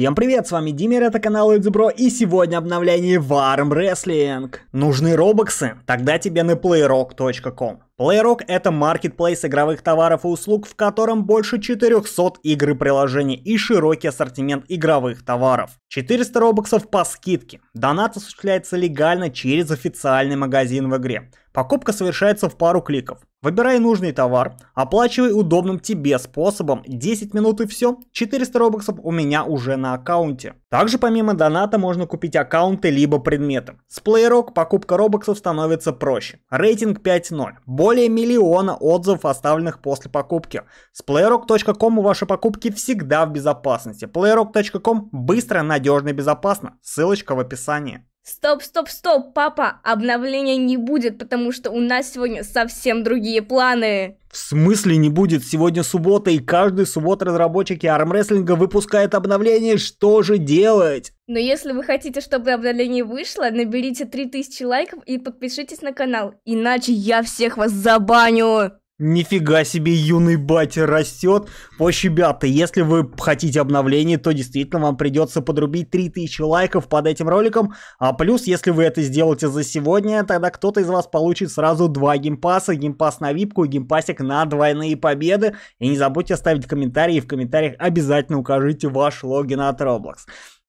Всем привет, с вами Димер, это канал Эдзебро, и сегодня обновление в Arm Wrestling. Нужны робоксы? Тогда тебе на playrock.com. PlayRock — это маркетплейс игровых товаров и услуг, в котором больше 400 игр и приложений и широкий ассортимент игровых товаров. 400 робоксов по скидке. Донат осуществляется легально через официальный магазин в игре. Покупка совершается в пару кликов. Выбирай нужный товар, оплачивай удобным тебе способом, 10 минут и все, 400 робоксов у меня уже на аккаунте. Также помимо доната можно купить аккаунты либо предметы. С PlayRock покупка робоксов становится проще. Рейтинг 5.0. Более миллиона отзывов оставленных после покупки. С playrock.com ваши покупки всегда в безопасности. playrock.com быстро, надежно и безопасно. Ссылочка в описании описании. Стоп, стоп, стоп, папа, обновления не будет, потому что у нас сегодня совсем другие планы. В смысле не будет? Сегодня суббота, и каждый суббот разработчики армрестлинга выпускают обновление. Что же делать? Но если вы хотите, чтобы обновление вышло, наберите 3000 лайков и подпишитесь на канал. Иначе я всех вас забаню. Нифига себе, юный батя растет. Пощ, ребята, если вы хотите обновление, то действительно вам придется подрубить 3000 лайков под этим роликом. А плюс, если вы это сделаете за сегодня, тогда кто-то из вас получит сразу два геймпаса. Геймпас на випку и геймпасик на двойные победы. И не забудьте оставить комментарии. И в комментариях обязательно укажите ваш логин от Roblox.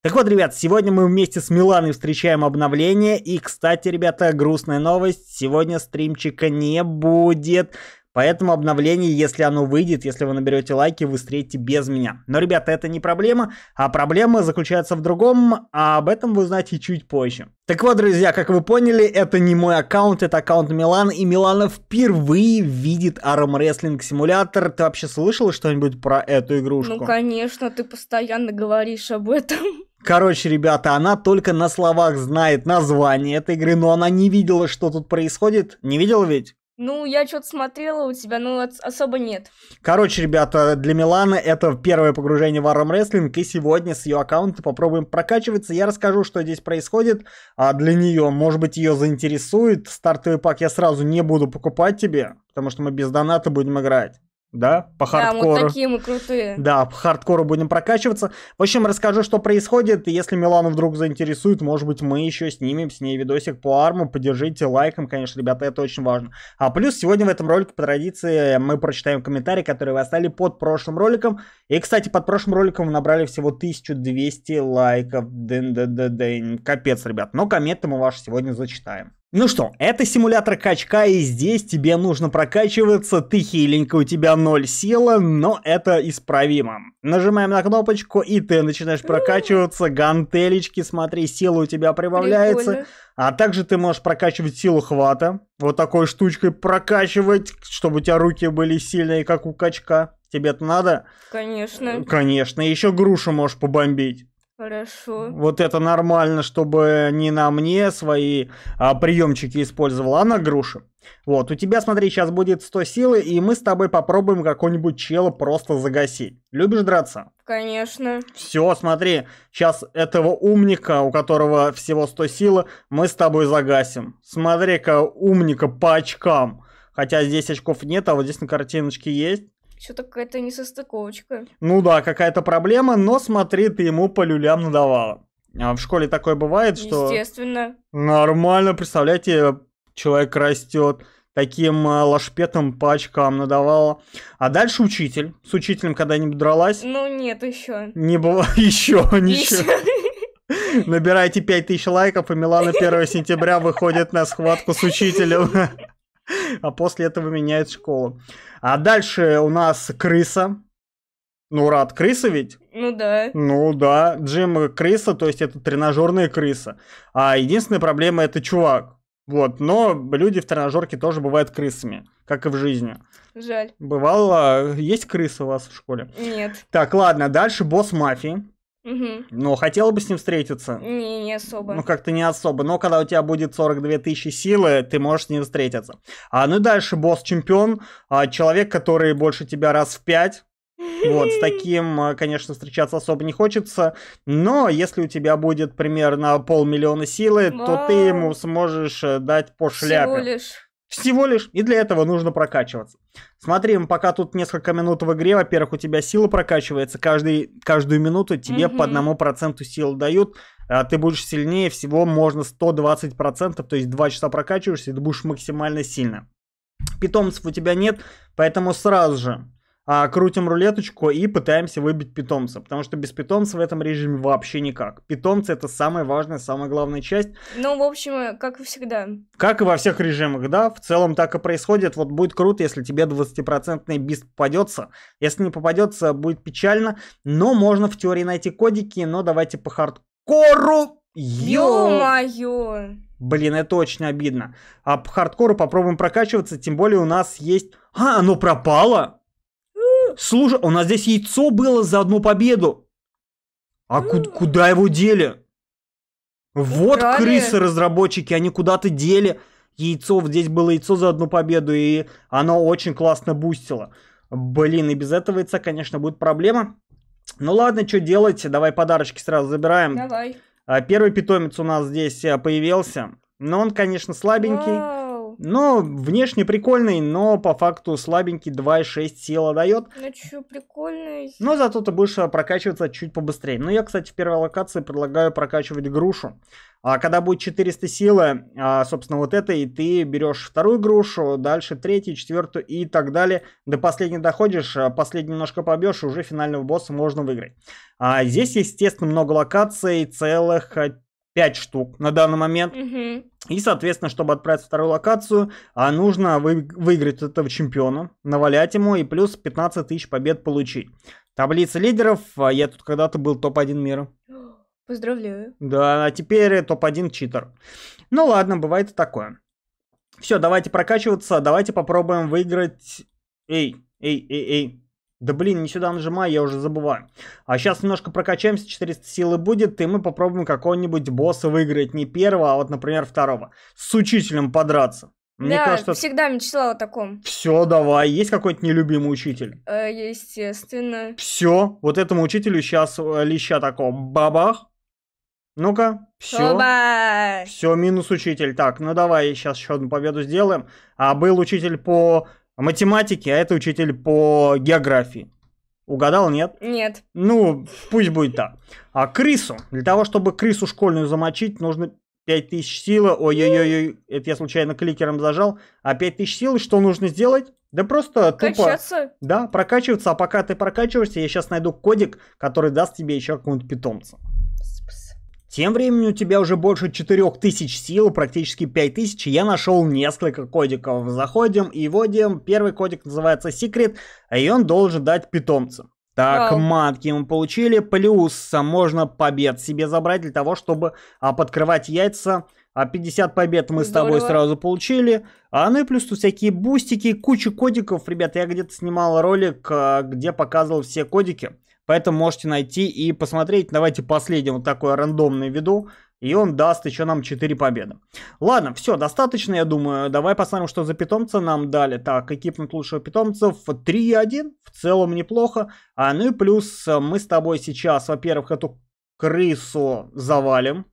Так вот, ребят, сегодня мы вместе с Миланой встречаем обновление. И, кстати, ребята, грустная новость. Сегодня стримчика не будет. Поэтому обновление, если оно выйдет, если вы наберете лайки, вы встретите без меня. Но, ребята, это не проблема, а проблема заключается в другом, а об этом вы узнаете чуть позже. Так вот, друзья, как вы поняли, это не мой аккаунт, это аккаунт Милан, и Милана впервые видит армрестлинг-симулятор. Ты вообще слышал что-нибудь про эту игрушку? Ну, конечно, ты постоянно говоришь об этом. Короче, ребята, она только на словах знает название этой игры, но она не видела, что тут происходит. Не видела ведь? Ну, я что-то смотрела у тебя, ну, особо нет. Короче, ребята, для Миланы это первое погружение в Арам Рестлинг, и сегодня с ее аккаунта попробуем прокачиваться. Я расскажу, что здесь происходит а для нее. Может быть, ее заинтересует. Стартовый пак я сразу не буду покупать тебе, потому что мы без доната будем играть да, по хардкору. Да, вот такие мы крутые. Да, по хардкору будем прокачиваться. В общем, расскажу, что происходит. Если Милану вдруг заинтересует, может быть, мы еще снимем с ней видосик по арму. Поддержите лайком, конечно, ребята, это очень важно. А плюс сегодня в этом ролике, по традиции, мы прочитаем комментарии, которые вы оставили под прошлым роликом. И, кстати, под прошлым роликом мы набрали всего 1200 лайков. Дэн -дэн -дэн Капец, ребят. Но комменты мы ваши сегодня зачитаем. Ну что, это симулятор качка, и здесь тебе нужно прокачиваться, ты хиленько, у тебя ноль сила, но это исправимо. Нажимаем на кнопочку, и ты начинаешь прокачиваться, гантелечки, смотри, сила у тебя прибавляется. Прикольно. А также ты можешь прокачивать силу хвата, вот такой штучкой прокачивать, чтобы у тебя руки были сильные, как у качка. Тебе это надо? Конечно. Конечно, еще грушу можешь побомбить. Хорошо. Вот это нормально, чтобы не на мне свои а, приемчики использовала, а на груши. Вот, у тебя, смотри, сейчас будет 100 силы, и мы с тобой попробуем какого-нибудь чела просто загасить. Любишь драться? Конечно. Все, смотри, сейчас этого умника, у которого всего 100 силы, мы с тобой загасим. Смотри-ка, умника по очкам. Хотя здесь очков нет, а вот здесь на картиночке есть. Что-то какая-то несостыковочка. Ну да, какая-то проблема, но смотри, ты ему по люлям надавала. А в школе такое бывает, что... Естественно. Нормально, представляете, человек растет таким а, лашпетом по очкам надавала. А дальше учитель. С учителем когда-нибудь дралась? Ну, нет, еще. Не было еще, ничего. Набирайте 5000 лайков, и Милана 1 сентября выходит на схватку с учителем. А после этого меняет школу. А дальше у нас крыса. Ну, рад крыса ведь? Ну да. Ну да, Джим крыса, то есть это тренажерная крыса. А единственная проблема это чувак. Вот, но люди в тренажерке тоже бывают крысами, как и в жизни. Жаль. Бывало, а, есть крыса у вас в школе? Нет. Так, ладно, дальше босс мафии. Угу. Но хотела бы с ним встретиться? Не, не особо. Ну, как-то не особо. Но когда у тебя будет 42 тысячи силы, ты можешь с ним встретиться. А, ну и дальше босс-чемпион. А, человек, который больше тебя раз в пять. Вот, с таким, а, конечно, встречаться особо не хочется, но если у тебя будет примерно полмиллиона силы, Вау. то ты ему сможешь э, дать по шляпе. Всего лишь. Всего лишь. И для этого нужно прокачиваться. Смотри, пока тут несколько минут в игре, во-первых, у тебя сила прокачивается. Каждый, каждую минуту тебе угу. по одному проценту силы дают. А ты будешь сильнее. Всего можно 120%. То есть 2 часа прокачиваешься, и ты будешь максимально сильно. Питомцев у тебя нет, поэтому сразу же а, крутим рулеточку и пытаемся выбить питомца, потому что без питомца в этом режиме вообще никак. Питомцы это самая важная, самая главная часть. Ну, в общем, э, как и всегда. Как и во всех режимах, да, в целом так и происходит. Вот будет круто, если тебе 20% бист попадется. Если не попадется, будет печально, но можно в теории найти кодики, но давайте по хардкору. Ё-моё! Блин, это очень обидно. А по хардкору попробуем прокачиваться, тем более у нас есть... А, оно пропало! Слушай, у нас здесь яйцо было за одну победу. А ку куда его дели? Вот Украли. крысы разработчики, они куда-то дели яйцо. Здесь было яйцо за одну победу, и оно очень классно бустило. Блин, и без этого яйца, конечно, будет проблема. Ну ладно, что делать? Давай подарочки сразу забираем. Давай. А, первый питомец у нас здесь э, появился. Но он, конечно, слабенький. Вау но внешне прикольный, но по факту слабенький 2,6 сила дает. Ну чё, прикольный. Но зато ты будешь э, прокачиваться чуть побыстрее. Ну я, кстати, в первой локации предлагаю прокачивать грушу. А когда будет 400 силы, а, собственно, вот это, и ты берешь вторую грушу, дальше третью, четвертую и так далее. До последней доходишь, а последний немножко побьешь, и уже финального босса можно выиграть. А здесь, естественно, много локаций, целых э, 5 штук на данный момент. Угу. И, соответственно, чтобы отправить вторую локацию, а, нужно вы, выиграть этого чемпиона, навалять ему и плюс 15 тысяч побед получить. Таблица лидеров. А, я тут когда-то был топ-1 мира. Поздравляю. Да, а теперь топ-1 читер. Ну ладно, бывает и такое. Все, давайте прокачиваться, давайте попробуем выиграть... Эй, эй, эй, эй, да блин, не сюда нажимаю, я уже забываю. А сейчас немножко прокачаемся, 400 силы будет, и мы попробуем какого-нибудь босса выиграть. Не первого, а вот, например, второго. С учителем подраться. Мне да, кажется, всегда мечтала о таком. Все, давай. Есть какой-то нелюбимый учитель? Э, естественно. Все, вот этому учителю сейчас э, леща такого бабах. Ну-ка, все. Все, минус учитель. Так, ну давай сейчас еще одну победу сделаем. А был учитель по математики, а это учитель по географии. Угадал, нет? Нет. Ну, пусть будет так. А крысу. Для того, чтобы крысу школьную замочить, нужно 5000 силы. Ой-ой-ой, это я случайно кликером зажал. А 5000 силы что нужно сделать? Да просто Качаться. тупо... Да, прокачиваться. А пока ты прокачиваешься, я сейчас найду кодик, который даст тебе еще какого-нибудь питомца. Тем временем у тебя уже больше 4000 сил, практически 5000. Я нашел несколько кодиков. Заходим и вводим. Первый кодик называется "Секрет", и он должен дать питомцам. Так, Вау. матки мы получили, плюс можно побед себе забрать для того, чтобы а, подкрывать яйца. А 50 побед мы Здорово. с тобой сразу получили. А ну и плюс тут всякие бустики, куча кодиков. ребята, я где-то снимал ролик, а, где показывал все кодики. Поэтому можете найти и посмотреть. Давайте последний вот такой рандомный веду. И он даст еще нам 4 победы. Ладно, все, достаточно, я думаю. Давай посмотрим, что за питомца нам дали. Так, экипнуть лучшего питомцев 3-1. В целом неплохо. А, ну и плюс э, мы с тобой сейчас, во-первых, эту крысу завалим.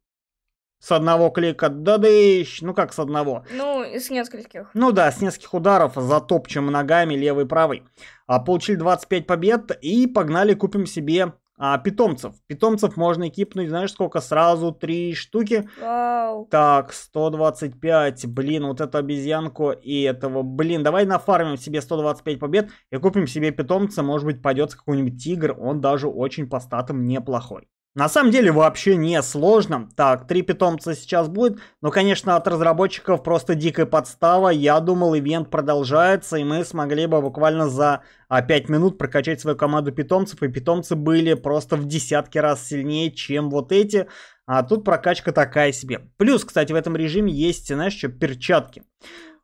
С одного клика да дадыщ, ну как с одного. Ну, с нескольких. Ну да, с нескольких ударов затопчем ногами левый и правый. А, получили 25 побед и погнали купим себе а, питомцев. Питомцев можно экипнуть, знаешь сколько? Сразу три штуки. Вау. Так, 125. Блин, вот эту обезьянку и этого. Блин, давай нафармим себе 125 побед и купим себе питомца. Может быть, пойдет какой-нибудь тигр. Он даже очень по статам неплохой. На самом деле вообще не сложно. Так, три питомца сейчас будет. Но, конечно, от разработчиков просто дикая подстава. Я думал, ивент продолжается, и мы смогли бы буквально за 5 а, минут прокачать свою команду питомцев. И питомцы были просто в десятки раз сильнее, чем вот эти. А тут прокачка такая себе. Плюс, кстати, в этом режиме есть, знаешь, что перчатки.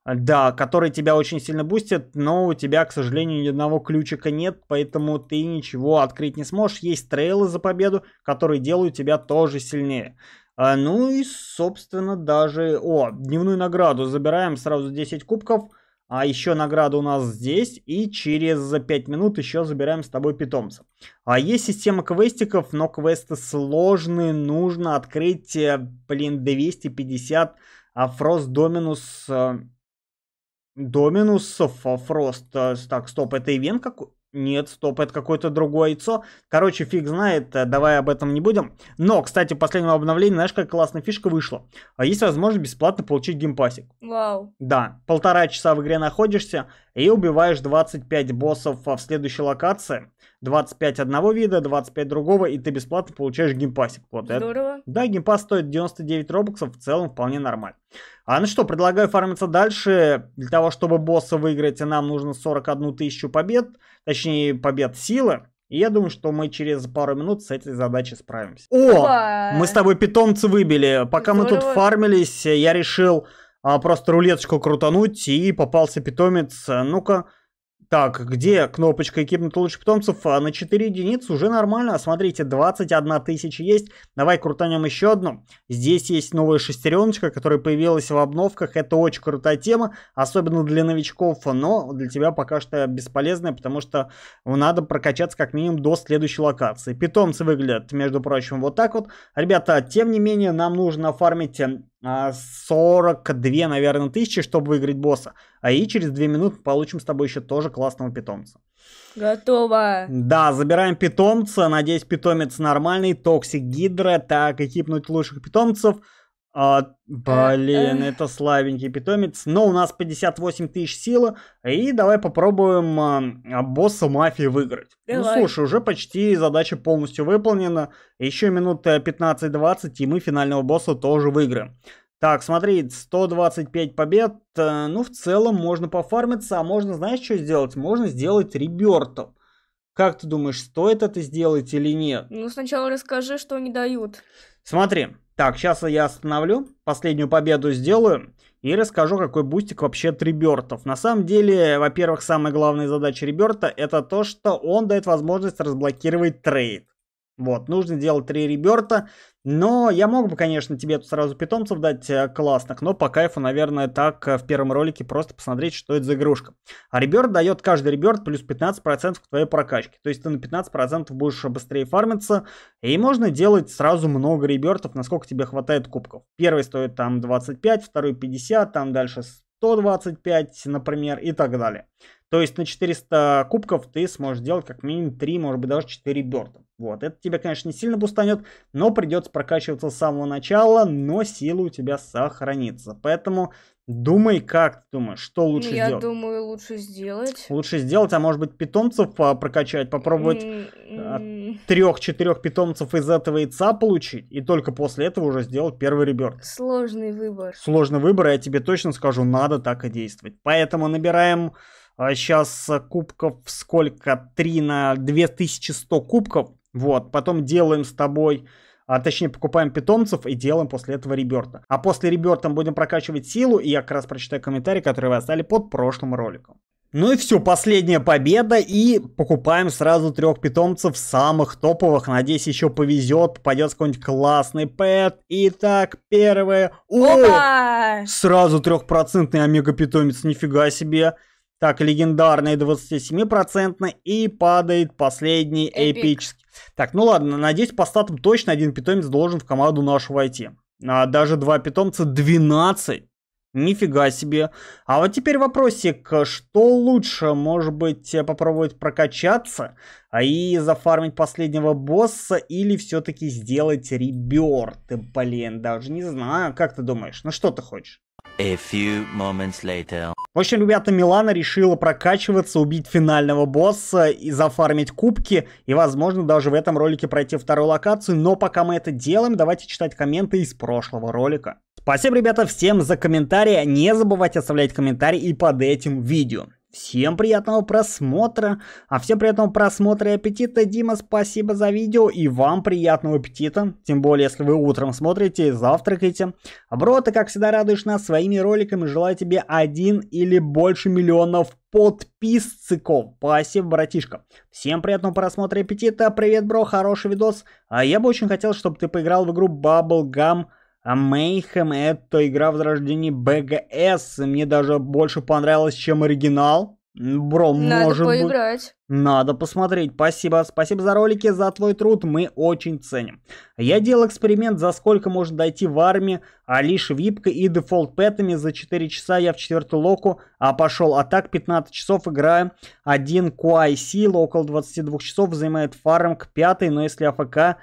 Да, который тебя очень сильно бустит, но у тебя, к сожалению, ни одного ключика нет, поэтому ты ничего открыть не сможешь. Есть трейлы за победу, которые делают тебя тоже сильнее. А, ну и, собственно, даже... О, дневную награду забираем, сразу 10 кубков. А еще награда у нас здесь, и через 5 минут еще забираем с тобой питомца. А есть система квестиков, но квесты сложные, нужно открыть, э, блин, 250 а Фрост Доминус Доминус, Фрост. Э, так, стоп, это ивент какой? Нет, стоп, это какое-то другое яйцо. Короче, фиг знает, э, давай об этом не будем. Но, кстати, в последнем обновлении, знаешь, как классная фишка вышла. А есть возможность бесплатно получить геймпасик. Вау. Да, полтора часа в игре находишься и убиваешь 25 боссов э, в следующей локации. 25 одного вида, 25 другого, и ты бесплатно получаешь геймпасик. Вот Здорово. Это. Да, геймпас стоит 99 робоксов, в целом вполне нормально. А ну что, предлагаю фармиться дальше. Для того, чтобы босса выиграть, нам нужно 41 тысячу побед, точнее побед силы. И я думаю, что мы через пару минут с этой задачей справимся. О, Опа! мы с тобой питомцы выбили. Пока Здорово. мы тут фармились, я решил а, просто рулеточку крутануть, и попался питомец. Ну-ка, так, где кнопочка экипнуть лучших питомцев? А, на 4 единицы уже нормально. А, смотрите, 21 тысяча есть. Давай крутанем еще одну. Здесь есть новая шестереночка, которая появилась в обновках. Это очень крутая тема, особенно для новичков. Но для тебя пока что бесполезная, потому что надо прокачаться как минимум до следующей локации. Питомцы выглядят, между прочим, вот так вот. Ребята, тем не менее, нам нужно фармить. Эм, 42, а, наверное, тысячи, чтобы выиграть босса. А и через 2 минуты получим с тобой еще тоже классного питомца. Готово. Да, забираем питомца. Надеюсь, питомец нормальный. Токсик Гидра. Так, экипнуть лучших питомцев. А, блин, это слабенький питомец. Но у нас 58 тысяч силы. И давай попробуем а, а босса мафии выиграть. Ну, давай. Ну слушай, уже почти задача полностью выполнена. Еще минут 15-20, э, и мы финального босса тоже выиграем. Так, смотри, 125 побед. Э, ну, в целом можно пофармиться, а можно, знаешь, что сделать? Можно сделать ребертом. Как ты думаешь, стоит это сделать или нет? Ну, сначала расскажи, что они дают. Смотри, так, сейчас я остановлю, последнюю победу сделаю и расскажу, какой бустик вообще от ребертов. На самом деле, во-первых, самая главная задача реберта это то, что он дает возможность разблокировать трейд. Вот, нужно делать три реберта, но я мог бы, конечно, тебе тут сразу питомцев дать э, классных, но по кайфу, наверное, так э, в первом ролике просто посмотреть, что это за игрушка. А реберт дает каждый реберт плюс 15% к твоей прокачке. То есть ты на 15% будешь быстрее фармиться, и можно делать сразу много ребертов, насколько тебе хватает кубков. Первый стоит там 25, второй 50, там дальше 125, например, и так далее. То есть на 400 кубков ты сможешь делать как минимум 3, может быть даже 4 берта. Вот, это тебе, конечно, не сильно бустанет, но придется прокачиваться с самого начала, но сила у тебя сохранится. Поэтому Думай, как ты думаешь, что ну, лучше сделать? Я думаю, лучше сделать. Лучше сделать, а может быть, питомцев а, прокачать, попробовать а, трех-четырех питомцев из этого яйца получить, и только после этого уже сделать первый ребенок. Сложный выбор. Сложный выбор, я тебе точно скажу, надо так и действовать. Поэтому набираем сейчас а, кубков сколько? 3 на 2100 кубков. Вот, потом делаем с тобой а, точнее покупаем питомцев и делаем после этого реберта. А после реберта мы будем прокачивать силу, и я как раз прочитаю комментарии, которые вы оставили под прошлым роликом. Ну и все, последняя победа, и покупаем сразу трех питомцев самых топовых. Надеюсь, еще повезет, попадет какой-нибудь классный пэт. Итак, первое. О! Сразу трехпроцентный омега-питомец, нифига себе. Так, легендарный 27% и падает последний Эпик. эпический. Так, ну ладно, надеюсь, по статам точно один питомец должен в команду нашу войти. А даже два питомца 12. Нифига себе. А вот теперь вопросик, что лучше, может быть, э, попробовать прокачаться а, и зафармить последнего босса или все-таки сделать реберт? Э, блин, даже не знаю, как ты думаешь, ну что ты хочешь? A few moments later. В общем, ребята, Милана решила прокачиваться, убить финального босса и зафармить кубки. И, возможно, даже в этом ролике пройти вторую локацию. Но пока мы это делаем, давайте читать комменты из прошлого ролика. Спасибо, ребята, всем за комментарии. Не забывайте оставлять комментарии и под этим видео. Всем приятного просмотра. А всем приятного просмотра и аппетита. Дима, спасибо за видео. И вам приятного аппетита. Тем более, если вы утром смотрите и завтракаете. А бро, ты как всегда радуешь нас своими роликами. Желаю тебе один или больше миллионов подписчиков. Спасибо, братишка. Всем приятного просмотра и аппетита. Привет, бро. Хороший видос. А я бы очень хотел, чтобы ты поиграл в игру Bubble Gum а Мейхем — это игра в возрождения БГС. Мне даже больше понравилось, чем оригинал. Бро, Надо может поиграть. быть... Надо посмотреть. Спасибо. Спасибо за ролики, за твой труд. Мы очень ценим. Я делал эксперимент, за сколько можно дойти в армии, а лишь випка и дефолт пэтами. За 4 часа я в четвертую локу, а пошел. А так 15 часов играю. Один QIC, около 22 часов, занимает фарм к пятой, но если АФК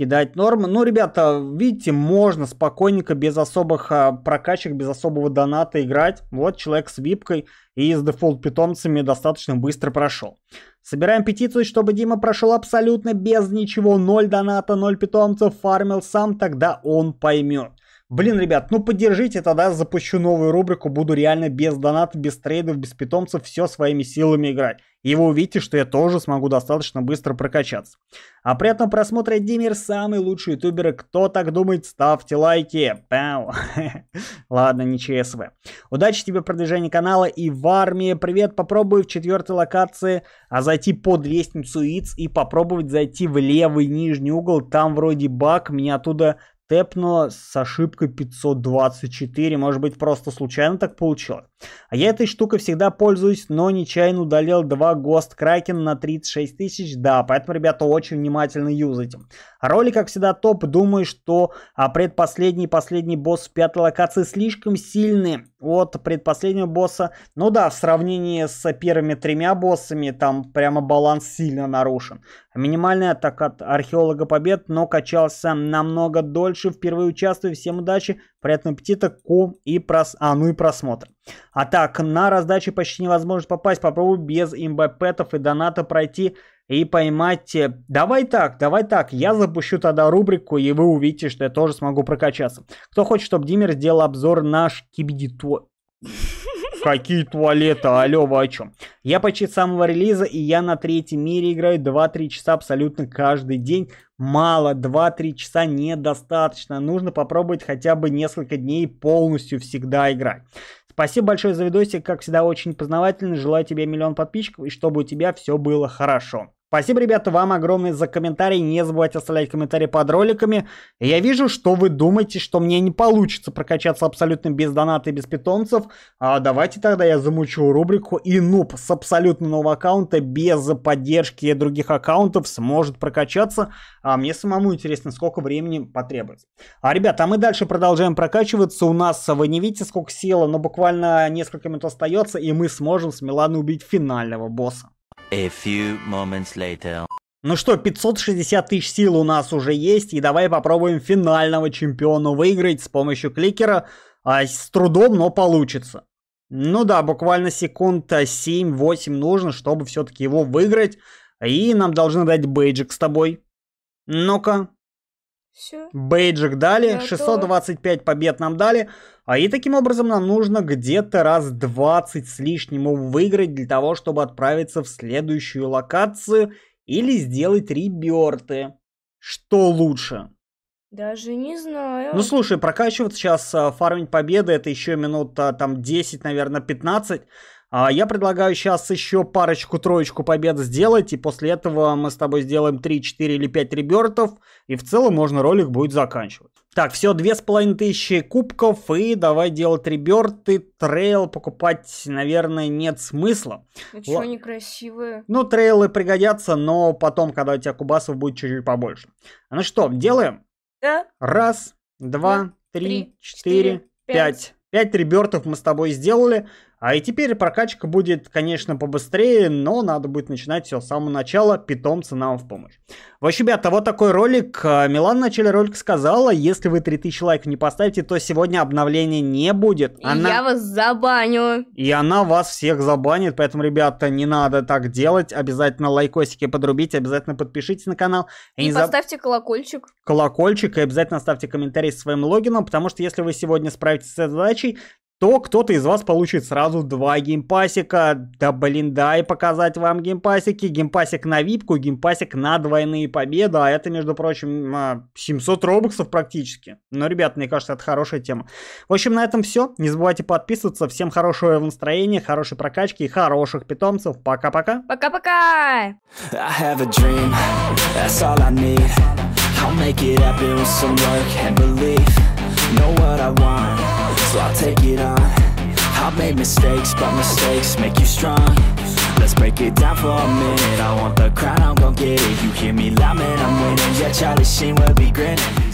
кидать нормы. Ну, ребята, видите, можно спокойненько, без особых а, прокачек, без особого доната играть. Вот человек с випкой и с дефолт-питомцами достаточно быстро прошел. Собираем петицию, чтобы Дима прошел абсолютно без ничего. Ноль доната, ноль питомцев, фармил сам, тогда он поймет. Блин, ребят, ну поддержите, тогда запущу новую рубрику, буду реально без донатов, без трейдов, без питомцев, все своими силами играть. И вы увидите, что я тоже смогу достаточно быстро прокачаться. А приятного просмотра, Димир, самый лучший ютубер. Кто так думает, ставьте лайки. Пау. Ладно, не ЧСВ. Удачи тебе в продвижении канала и в армии. Привет, попробую в четвертой локации а зайти под лестницу ИЦ и попробовать зайти в левый нижний угол. Там вроде баг, меня оттуда тэпнуло с ошибкой 524. Может быть, просто случайно так получилось? А я этой штукой всегда пользуюсь, но нечаянно удалил два ГОСТ Кракен на 36 тысяч, да, поэтому, ребята, очень внимательно юзайте. А ролик, как всегда, топ. Думаю, что а, предпоследний и последний босс в пятой локации слишком сильны от предпоследнего босса. Ну да, в сравнении с первыми тремя боссами, там прямо баланс сильно нарушен. Минимальный атак от Археолога Побед, но качался намного дольше. Впервые участвую, всем удачи, Приятного аппетита, ком и прос... а, ну и просмотр. А так, на раздачу почти невозможно попасть. попробую без имбапетов и доната пройти и поймать... Э, давай так, давай так, я запущу тогда рубрику, и вы увидите, что я тоже смогу прокачаться. Кто хочет, чтобы Димер сделал обзор наш шкибидиту... Какие туалеты, алё, вы о чем? Я почти с самого релиза, и я на третьем мире играю 2-3 часа абсолютно каждый день. Мало, 2-3 часа недостаточно. Нужно попробовать хотя бы несколько дней полностью всегда играть. Спасибо большое за видосик, как всегда очень познавательно. Желаю тебе миллион подписчиков и чтобы у тебя все было хорошо. Спасибо, ребята, вам огромное за комментарии. Не забывайте оставлять комментарии под роликами. Я вижу, что вы думаете, что мне не получится прокачаться абсолютно без доната и без питомцев. А давайте тогда я замучу рубрику и нуб с абсолютно нового аккаунта без поддержки других аккаунтов сможет прокачаться. А мне самому интересно, сколько времени потребуется. А, ребята, а мы дальше продолжаем прокачиваться. У нас, вы не видите, сколько сила, но буквально несколько минут остается, и мы сможем с Миланой убить финального босса. A few moments later. Ну что, 560 тысяч сил у нас уже есть, и давай попробуем финального чемпиона выиграть с помощью кликера. А, с трудом, но получится. Ну да, буквально секунд 7-8 а, нужно, чтобы все-таки его выиграть. И нам должны дать бейджик с тобой. Ну-ка. Бейджик дали, Готово. 625 побед нам дали. А и таким образом нам нужно где-то раз 20 с лишним выиграть для того, чтобы отправиться в следующую локацию или сделать реберты. Что лучше? Даже не знаю. Ну слушай, прокачивать сейчас, а, фармить победы, это еще минут а, там 10, наверное, 15. Я предлагаю сейчас еще парочку-троечку побед сделать, и после этого мы с тобой сделаем 3, 4 или 5 ребертов, и в целом можно ролик будет заканчивать. Так, все, две с половиной тысячи кубков, и давай делать реберты. Трейл покупать, наверное, нет смысла. Ну что, они красивые? Ну, трейлы пригодятся, но потом, когда у тебя кубасов будет чуть-чуть побольше. Ну что, делаем? Да. Раз, два, три, три, четыре, четыре пять. Пять ребертов мы с тобой сделали. А и теперь прокачка будет, конечно, побыстрее, но надо будет начинать все с самого начала, питомца нам в помощь. В общем, ребята, вот такой ролик. А, Милан в начале ролика сказала, если вы 3000 лайков не поставите, то сегодня обновления не будет. Она... Я вас забаню. И она вас всех забанит, поэтому, ребята, не надо так делать. Обязательно лайкосики подрубите, обязательно подпишитесь на канал. И, и поставьте заб... колокольчик. Колокольчик, и обязательно ставьте комментарий с своим логином, потому что если вы сегодня справитесь с этой задачей, то кто-то из вас получит сразу два геймпасика. Да блин, да, и показать вам геймпасики. Геймпасик на випку, геймпасик на двойные победы. А это, между прочим, 700 а, робоксов практически. Но, ребят, мне кажется, это хорошая тема. В общем, на этом все. Не забывайте подписываться. Всем хорошего настроения, хорошей прокачки и хороших питомцев. Пока-пока. Пока-пока. Know what I want so I'll take it on I've made mistakes, but mistakes make you strong Let's break it down for a minute I want the crown, I'm gon' get it You hear me loud, man, I'm winning Yeah, Charlie Sheen will be grinning